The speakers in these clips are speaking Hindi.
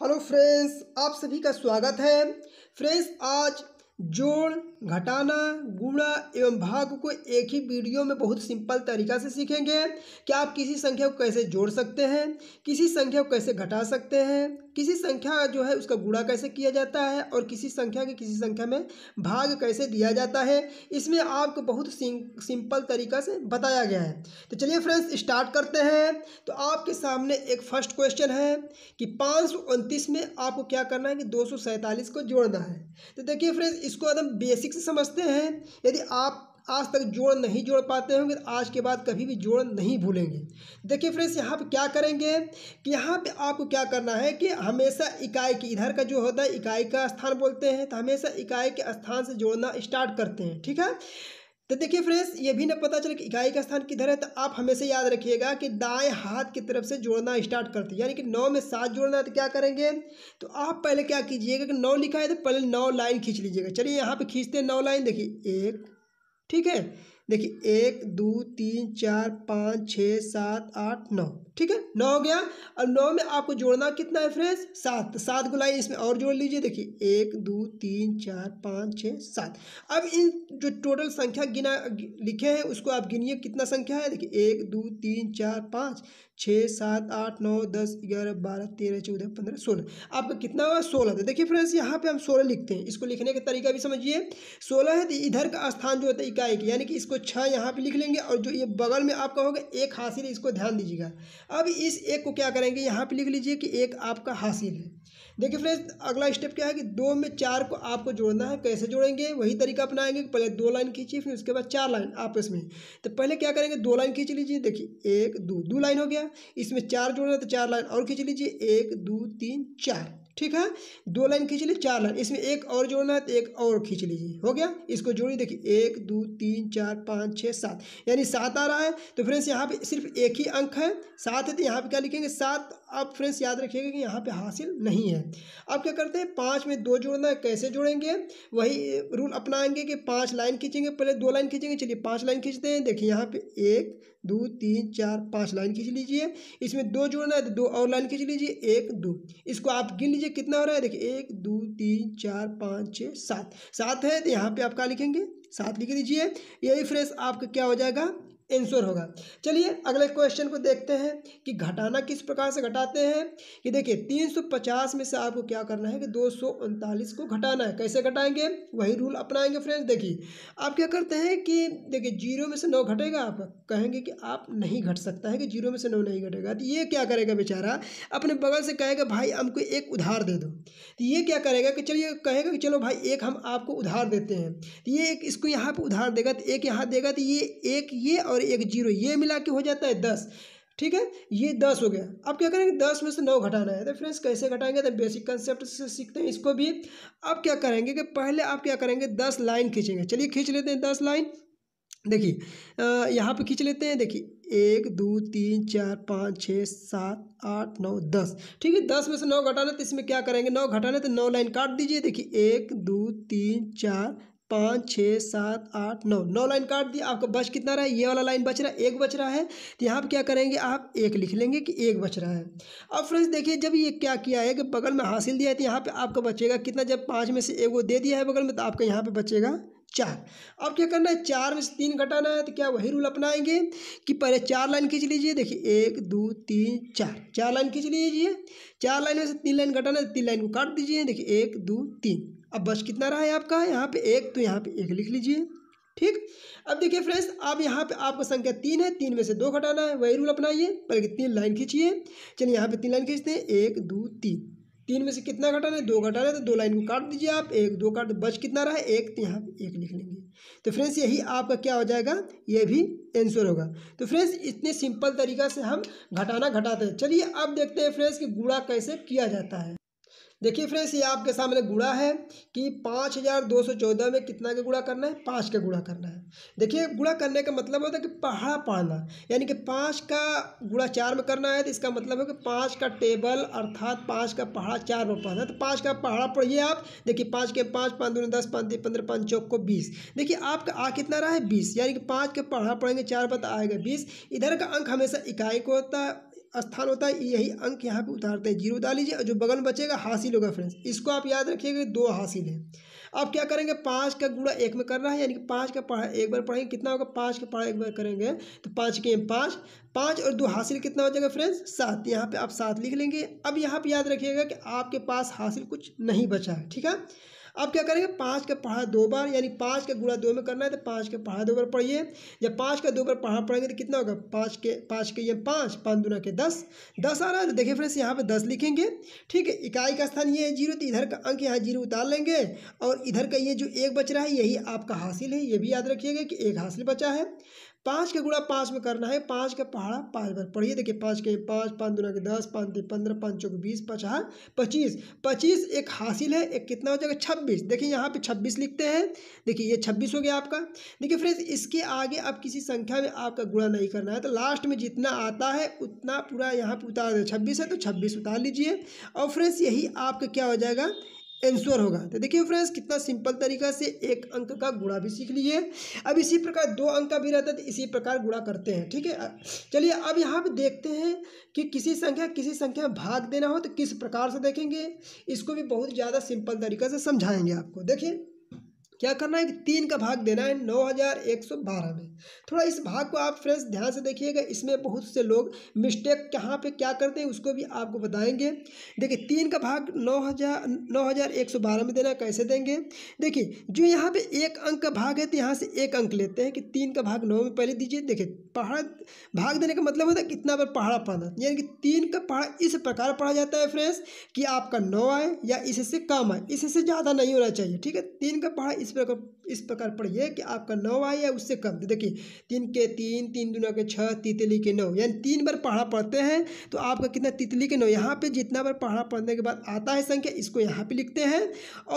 हेलो फ्रेंड्स आप सभी का स्वागत है फ्रेंड्स आज जोड़ घटाना गुणा एवं भाग को एक ही वीडियो में बहुत सिंपल तरीका से सीखेंगे कि आप किसी संख्या को कैसे जोड़ सकते हैं किसी संख्या को कैसे घटा सकते हैं किसी संख्या जो है उसका गुणा कैसे किया जाता है और किसी संख्या के किसी संख्या में भाग कैसे दिया जाता है इसमें आपको बहुत सिंपल तरीका से बताया गया है तो चलिए फ्रेंड्स स्टार्ट करते हैं तो आपके सामने एक फर्स्ट क्वेश्चन है कि पाँच में आपको क्या करना है कि दो को जोड़ना है तो देखिए फ्रेंड्स इसको एकदम बेसिक से समझते हैं यदि आप आज तक जोड़ नहीं जोड़ पाते होंगे आज के बाद कभी भी जोड़ नहीं भूलेंगे देखिए फ्रेंड्स यहाँ पर क्या करेंगे कि यहाँ पे आपको क्या करना है कि हमेशा इकाई की इधर का जो होता है इकाई का स्थान बोलते हैं तो हमेशा इकाई के स्थान से जोड़ना स्टार्ट करते हैं ठीक है तो देखिए फ्रेंड्स ये भी ना पता चले कि इकाई का स्थान किधर है तो आप हमेशा याद रखिएगा कि दाएं हाथ की तरफ से जोड़ना स्टार्ट करते हैं यानी कि नौ में सात जोड़ना है तो क्या करेंगे तो आप पहले क्या कीजिएगा कि नौ लिखा है तो पहले नौ लाइन खींच लीजिएगा चलिए यहाँ पे खींचते हैं नौ लाइन देखिए एक ठीक है देखिए एक दो तीन चार पाँच छः सात आठ नौ ठीक है नौ हो गया और नौ में आपको जोड़ना कितना है फ्रेंड्स सात सात गुलाई इसमें और जोड़ लीजिए देखिए एक दो तीन चार पाँच छः सात अब इन जो टोटल संख्या गिना लिखे हैं उसको आप गिनिए कितना संख्या है देखिए एक दो तीन चार पाँच छः सात आठ नौ दस ग्यारह बारह तेरह चौदह पंद्रह सोलह आपका कितना होगा सोलह था तो देखिए फ्रेंड्स यहाँ पे हम सोलह लिखते हैं इसको लिखने का तरीका भी समझिए सोलह है तो इधर का स्थान जो होता है इकाई के यानी कि इसको छः यहाँ पे लिख लेंगे और जो ये बगल में आपका होगा एक हासिल इसको ध्यान दीजिएगा अब इस एक को क्या करेंगे यहाँ पर लिख लीजिए कि एक आपका हासिल है देखिए फ्रेंड्स अगला स्टेप क्या है कि दो में चार को आपको जोड़ना है कैसे जोड़ेंगे वही तरीका अपनाएंगे पहले दो लाइन खींचिए फिर उसके बाद चार लाइन आपस में तो पहले क्या करेंगे दो लाइन खींच लीजिए देखिए एक दो दो लाइन हो गया इसमें चार जोड़ना तो चार लाइन और खींच लीजिए एक दो तीन चार ठीक है दो लाइन खींच ली चार लाइन इसमें एक और जोड़ना है तो एक और खींच लीजिए हो गया इसको जोड़िए देखिए एक दो तीन चार पाँच छः सात यानी सात आ रहा है तो फ्रेंड्स यहाँ पे सिर्फ एक ही अंक है सात है तो यहाँ पे क्या लिखेंगे सात अब फ्रेंड्स याद रखिएगा कि यहाँ पे हासिल नहीं है अब क्या करते हैं पाँच में दो जोड़ना है कैसे जोड़ेंगे वही रूल अपनाएंगे कि पाँच लाइन खींचेंगे पहले दो लाइन खींचेंगे चलिए पाँच लाइन खींचते हैं देखिए यहाँ पर एक दो तीन चार पाँच लाइन खींच लीजिए इसमें दो जोड़ना है तो दो और लाइन खींच लीजिए एक दो इसको आप गिन लीजिए लीजिए कितना हो रहा है देखिए एक दो तीन चार पाँच छः सात सात है तो यहाँ पे आपका लिखेंगे सात लिख लीजिए यही फ्रेश आपका क्या हो जाएगा एंसर होगा चलिए अगले क्वेश्चन को देखते हैं कि घटाना किस प्रकार से घटाते हैं कि देखिए 350 में से आपको क्या करना है कि दो को घटाना है कैसे घटाएंगे वही रूल अपनाएंगे फ्रेंड्स देखिए आप क्या करते हैं कि देखिए जीरो में से नौ घटेगा आप कहेंगे कि आप नहीं घट सकता है कि जीरो में से नौ नहीं घटेगा तो ये क्या करेगा बेचारा अपने बगल से कहेगा भाई हमको एक उधार दे दो तो ये क्या करेगा कि चलिए कहेगा कि चलो भाई एक हम आपको उधार देते हैं तो ये एक इसको यहाँ पर उधार देगा तो एक यहाँ देगा तो ये एक ये और और एक जीरो ये मिला के हो जाता है दस ठीक है ये दस हो गया अब क्या करेंगे दस में से नौ घटाना है तो फ्रेंड्स कैसे घटाएंगे तो बेसिक कंसेप्ट से सीखते हैं इसको भी अब क्या करेंगे कि पहले आप क्या करेंगे दस लाइन खींचेंगे चलिए खींच लेते हैं दस लाइन देखिए यहाँ पे खींच लेते हैं देखिए एक दो तीन चार पाँच छः सात आठ नौ दस ठीक है दस में से नौ घटाना तो इसमें क्या करेंगे नौ घटाना तो नौ लाइन काट दीजिए देखिए एक दो तीन चार पाँच छः सात आठ नौ नौ लाइन काट दिया आपका बच कितना रहा है ये वाला लाइन बच रहा है एक बच रहा है तो यहाँ पर क्या करेंगे आप एक लिख लेंगे कि एक बच रहा है अब फ्रेंड्स देखिए जब ये क्या किया है कि बगल में हासिल दिया है तो यहाँ पर आपका बचेगा कितना जब पाँच में से एक वो दे दिया है बगल में तो आपका यहाँ पर बचेगा चार अब क्या करना है चार में से तीन घटाना है तो क्या वही रूल अपनाएंगे कि पहले चार लाइन खींच लीजिए देखिए एक दो तीन चार चार लाइन खींच लीजिए चार लाइन में से तीन लाइन घटाना है तो तीन लाइन को काट दीजिए देखिए एक दो तीन अब बस कितना रहा है आपका यहाँ पे एक तो यहाँ पे एक लिख लीजिए ठीक अब देखिए फ्रेंड्स अब यहाँ पे आपका संख्या तीन है तीन में से दो घटाना है वही रूल अपनाइए बल्कि तीन लाइन खींचिए चलिए यहाँ पे तीन लाइन खींचते हैं एक दो तीन तीन में से कितना घटाना है दो घटाना है तो दो लाइन को काट दीजिए आप एक दो काट तो बच कितना रहा है एक तो यहाँ पे एक लिख लेंगे तो फ्रेंड्स यही आपका क्या हो जाएगा ये भी आंसर होगा तो फ्रेंड्स इतने सिंपल तरीका से हम घटाना घटाते हैं चलिए अब देखते हैं फ्रेंड्स कि गुड़ा कैसे किया जाता है देखिए फ्रेंड्स ये आपके सामने गुड़ा है कि पाँच हज़ार दो सौ चौदह में कितना का गुड़ा करना है पाँच का गुड़ा करना है देखिए गुड़ा करने का मतलब होता है कि पहाड़ा पढ़ना यानी कि पाँच का गुड़ा चार में करना है तो इसका मतलब है कि पाँच का टेबल अर्थात पाँच का पहाड़ा चार में पढ़ना है तो पाँच का पहाड़ा पढ़िए आप देखिए पाँच के पाँच पाँच दून दस पाँच पंद्रह पाँच चौक को बीस देखिए आपका आ कितना रहा है बीस यानी कि पाँच के पहाड़ा पढ़ेंगे चार पर आएगा बीस इधर का अंक हमेशा इकाई को होता है स्थान होता है यही अंक यहाँ पे उतारते हैं जीरो डाल लीजिए और जो बगल बचेगा हासिल होगा फ्रेंड्स इसको आप याद रखिएगा दो हासिल है अब क्या करेंगे पाँच का गुड़ा एक में करना है यानी कि पाँच का पढ़ा एक बार पढ़ेंगे कितना होगा पाँच का पढ़ा एक बार करेंगे तो पाँच के पाँच पाँच और दो हासिल कितना हो जाएगा फ्रेंड्स सात तो यहाँ पर आप सात लिख लेंगे अब यहाँ पर याद रखिएगा कि आपके पास हासिल कुछ नहीं बचा है ठीक है अब क्या करेंगे पाँच का पढ़ा दो बार यानी पाँच का गुणा दो में करना है तो पाँच का पढ़ा दो बार पढ़िए जब पाँच का दो बार पढ़ा पढ़ेंगे तो कितना होगा पाँच के पाँच के ये पाँच पाँच दुना के दस दस आ रहा है तो देखिए फ्रेंड्स यहाँ पर दस लिखेंगे ठीक है इकाई का स्थान ये है जीरो तो इधर का अंक यहाँ जीरो उतार लेंगे और इधर का ये जो एक बच रहा है यही आपका हासिल है ये भी याद रखिएगा कि एक हासिल बचा है पाँच का गुणा पाँच में करना है पाँच का पहाड़ा पाँच बार पढ़िए देखिए पाँच के पाँच पाँच दोनों के दस पाँच तीन पंद्रह पाँच चौक बीस पचास पच्चीस पच्चीस एक हासिल है एक कितना हो जाएगा छब्बीस देखिए यहाँ पे छब्बीस लिखते हैं देखिए ये छब्बीस हो गया आपका देखिए फ्रेंड्स इसके आगे आप किसी संख्या में आपका गुणा नहीं करना है तो लास्ट में जितना आता है उतना पूरा यहाँ पर उतार छब्बीस है तो छब्बीस उतार लीजिए और फ्रेंड्स यही आपका क्या हो जाएगा एंसर होगा तो देखिए फ्रेंड्स कितना सिंपल तरीका से एक अंक का गुणा भी सीख लिए अब इसी प्रकार दो अंक का भी रहता है तो इसी प्रकार गुणा करते हैं ठीक है चलिए अब यहाँ पे देखते हैं कि किसी संख्या किसी संख्या में भाग देना हो तो किस प्रकार से देखेंगे इसको भी बहुत ज़्यादा सिंपल तरीका से समझाएंगे आपको देखिए क्या करना है कि तीन का भाग देना है नौ हज़ार एक सौ बारह में थोड़ा इस भाग को आप फ्रेंड्स ध्यान से देखिएगा इसमें बहुत से लोग मिस्टेक कहाँ पे क्या करते हैं उसको भी आपको बताएंगे देखिए तीन का भाग नौ हज़ार नौ हज़ार एक सौ बारह में देना कैसे देंगे देखिए जो यहाँ पे एक अंक का भाग है तो यहाँ से एक अंक लेते हैं कि तीन का भाग नौ में पहले दीजिए देखिए पहाड़ा भाग देने का मतलब होता है कितना बार पहाड़ा पढ़ना यानी कि तीन का पहाड़ा इस प्रकार पढ़ा जाता है फ्रेंड्स कि आपका नौ आए या इससे कम आए इससे ज़्यादा नहीं होना चाहिए ठीक है तीन का पहाड़ा इस this breakup इस प्रकार पढ़िए कि आपका नौ आए या उससे कम तो देखिए तीन के तीन तीन दुना के छः तितली के नौ यानी तीन बार पढ़ा पढ़ते हैं तो आपका कितना तितली के नौ यहाँ पे जितना बार पढ़ा पढ़ने के बाद आता है संख्या इसको यहाँ पे लिखते हैं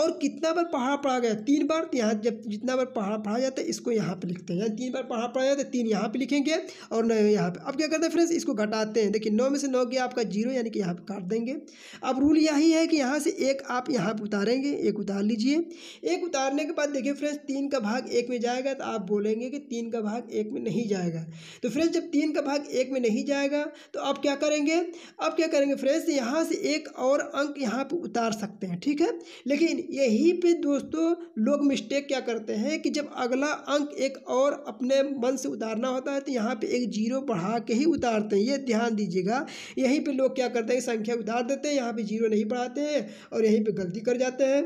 और कितना बार पढ़ा पढ़ा गया तीन बार तो यहाँ जब जितना बार पढ़ा पढ़ा जाता है इसको यहाँ पर लिखते हैं यानी तीन बार पढ़ा पढ़ा जाता है तीन यहाँ पर लिखेंगे और नौ यहाँ पर अब क्या करते हैं फ्रेंड्स इसको घटाते हैं देखिए नौ में से नौ गया आपका जीरो यानी कि यहाँ पर काट देंगे अब रूल यही है कि यहाँ से एक आप यहाँ पर उतारेंगे एक उतार लीजिए एक उतारने के बाद देखिए फ्रेंड्स फ्रेंड्स तीन का भाग एक में जाएगा तो आप बोलेंगे कि तीन का भाग एक में नहीं जाएगा तो फ्रेंड्स जब तीन का भाग एक में नहीं जाएगा तो आप क्या करेंगे अब क्या करेंगे फ्रेंड्स यहाँ से एक और अंक यहाँ पर उतार सकते हैं ठीक है लेकिन यही पे दोस्तों लोग मिस्टेक क्या करते हैं कि जब अगला अंक एक और अपने मन से उतारना होता है तो यहाँ पर एक जीरो बढ़ा के ही उतारते हैं ये ध्यान दीजिएगा यहीं पर लोग क्या करते हैं संख्या उतार देते हैं यहाँ पर जीरो नहीं बढ़ाते हैं और यहीं पर गलती कर जाते हैं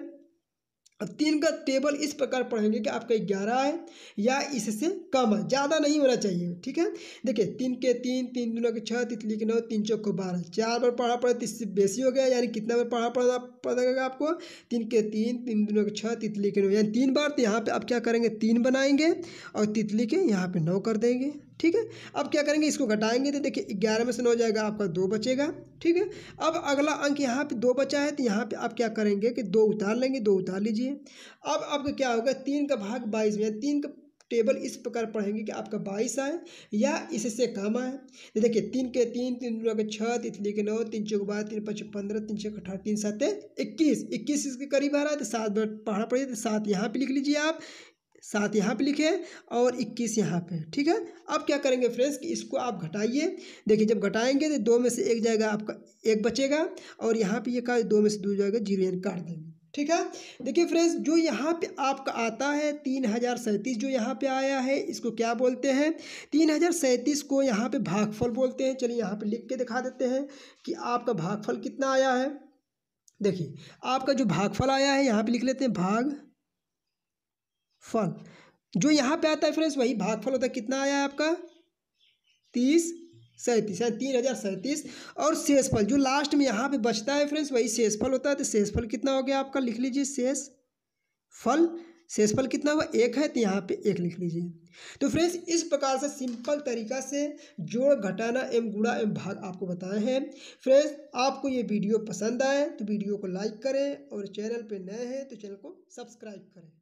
तीन का टेबल इस प्रकार पढ़ेंगे कि आपका ग्यारह है या इससे कम है ज़्यादा नहीं होना चाहिए ठीक है देखिए तीन के तीन तीन दून के छः तितली के नौ तीन चौक को बारह चार बार पढ़ा पड़ा इससे बेसी हो गया यानी कितना बार पढ़ा पड़ा पड़ेगा आपको तीन के तीन तीन दून के छः तितली के नौ यानी तीन बार तो यहाँ पर आप क्या करेंगे तीन बनाएंगे और तितली के यहाँ पर नौ कर देंगे ठीक है अब क्या करेंगे इसको घटाएंगे तो देखिए ग्यारह में से नौ जाएगा आपका दो बचेगा ठीक है अब अगला अंक यहाँ पे दो बचा है तो यहाँ पे आप क्या करेंगे कि दो उतार लेंगे दो उतार लीजिए अब आपका क्या होगा तीन का भाग बाईस में तीन का टेबल इस प्रकार पढ़ेंगे कि आपका बाईस आए या इससे कम आए तो देखिए तीन के तीन तीन दो के छः तीन के नौ तीन चौक बारह तीन पाँच पंद्रह तीन छः अठारह तीन सात इक्कीस इक्कीस इसके करीब आ रहा है तो सात पढ़ा पड़ेगा तो सात यहाँ पे लिख लीजिए आप सात यहाँ पे लिखे और इक्कीस यहाँ पे ठीक है अब क्या करेंगे फ्रेंड्स कि इसको आप घटाइए देखिए जब घटाएंगे तो दो में से एक जाएगा आपका एक बचेगा और यहाँ पे ये यह दो में से दो जाएगा जीरो यानी काट देंगे ठीक है देखिए फ्रेंड्स जो यहाँ पे आपका आता है तीन हज़ार सैंतीस जो यहाँ पे आया है इसको क्या बोलते हैं तीन हज़ार सैंतीस को यहाँ पे भागफल बोलते हैं चलिए यहाँ पे लिख के दिखा देते हैं कि आपका भागफल कितना आया है देखिए आपका जो भागफल आया है यहाँ पे लिख लेते हैं भाग फल जो यहाँ पे आता है फ्रेंड्स वही भागफल होता है कितना आया है आपका तीस सैंतीस यानी तीन हज़ार सैंतीस और शेषफल जो लास्ट में यहाँ पे बचता है फ्रेंड्स वही शेषफल होता है तो शेषफल कितना हो गया आपका लिख लीजिए शेष फल शेषफल कितना हुआ एक है तो यहाँ पे एक लिख लीजिए तो फ्रेंड्स इस प्रकार से सिंपल तरीका से जोड़ घटाना एवं गुड़ा एवं भाग आपको बताए हैं फ्रेंड्स आपको ये वीडियो पसंद आए तो वीडियो को लाइक करें और चैनल पर नए हैं तो चैनल को सब्सक्राइब करें